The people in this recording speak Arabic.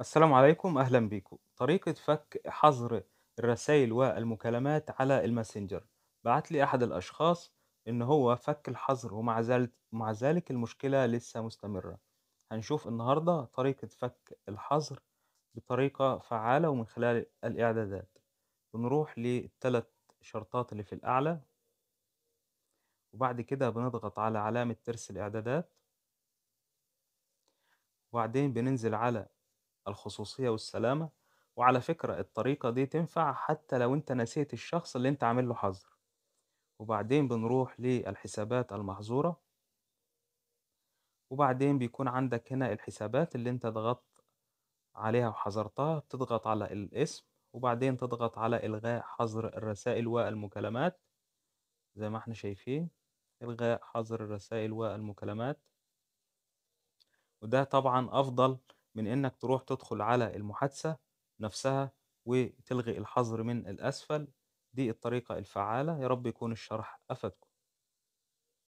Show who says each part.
Speaker 1: السلام عليكم أهلا بيكم طريقة فك حظر الرسائل والمكالمات على الماسنجر بعت لي أحد الأشخاص إن هو فك الحظر ومع ذلك مع ذلك المشكلة لسه مستمرة هنشوف النهاردة طريقة فك الحظر بطريقة فعالة ومن خلال الإعدادات بنروح للثلاث شرطات اللي في الأعلى وبعد كده بنضغط على علامة ترس الإعدادات وبعدين بننزل على الخصوصية والسلامة وعلى فكرة الطريقة دي تنفع حتى لو انت نسيت الشخص اللي انت عامل له حظر وبعدين بنروح للحسابات المحظورة وبعدين بيكون عندك هنا الحسابات اللي انت ضغطت عليها وحظرتها تضغط على الاسم وبعدين تضغط على إلغاء حظر الرسائل والمكالمات زي ما احنا شايفين إلغاء حظر الرسائل والمكالمات وده طبعا أفضل من إنك تروح تدخل على المحادثة نفسها وتلغي الحظر من الأسفل دي الطريقة الفعالة يا رب يكون الشرح أفادكم